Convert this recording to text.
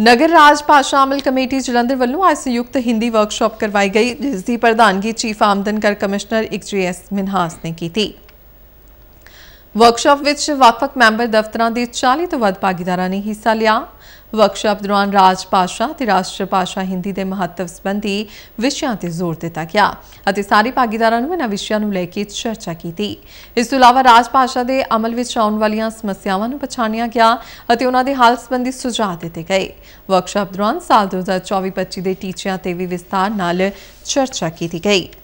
ਨਗਰ ਰਾਜ ਭਾਸ਼ਾ ਅਮਲ ਕਮੇਟੀ ਜਲੰਧਰ ਵੱਲੋਂ ਅੱਜ ਸੰਯੁਕਤ ਹਿੰਦੀ ਵਰਕਸ਼ਾਪ ਕਰਵਾਈ ਗਈ ਜਿਸ ਦੀ ਪ੍ਰਧਾਨਗੀ ਚੀਫ ਆਮਦਨ ਕਰ ਕਮਿਸ਼ਨਰ ਇਕਜੀਐਸ ਮਿਨਹਾਸ ਨੇ ਕੀਤੀ ਵਰਕਸ਼ਾਪ ਵਿੱਚ ਵੱਖ-ਵੱਖ ਮੈਂਬਰ ਦਫ਼ਤਰਾਂ ਦੇ 40 ਤੋਂ ਵੱਧ ਭਾਗੀਦਾਰਾਂ ਨੇ ਹਿੱਸਾ ਲਿਆ ਵਰਕਸ਼ਾਪ ਦੌਰਾਨ ਰਾਜ ਭਾਸ਼ਾ ਤੇ ਰਾਸ਼ਟਰ ਭਾਸ਼ਾ ਹਿੰਦੀ ਦੇ ਮਹੱਤਵ ਸੰਬੰਧੀ ਵਿਸ਼ਿਆਂ ਤੇ ਜ਼ੋਰ ਦਿੱਤਾ ਗਿਆ ਅਤੇ ਸਾਰੇ ਭਾਗੀਦਾਰਾਂ ਨੂੰ ਇਹਨਾਂ ਵਿਸ਼ਿਆਂ ਨੂੰ ਲੈ ਕੇ ਚਰਚਾ ਕੀਤੀ ਇਸ ਤੋਂ ਇਲਾਵਾ ਰਾਜ ਭਾਸ਼ਾ ਦੇ ਅਮਲ ਵਿੱਚ ਆਉਣ ਵਾਲੀਆਂ ਸਮੱਸਿਆਵਾਂ ਨੂੰ ਪਛਾਣਿਆ ਗਿਆ ਅਤੇ ਉਹਨਾਂ ਦੇ ਹੱਲ ਸੰਬੰਧੀ ਸੁਝਾਅ ਦਿੱਤੇ ਗਏ ਵਰਕਸ਼ਾਪ ਦੌਰਾਨ ਸਾਲ 2024-25 ਦੇ ਟੀਚਿਆਂ ਤੇ ਵੀ ਵਿਸਤਾਰ ਨਾਲ ਚਰਚਾ ਕੀਤੀ ਗਈ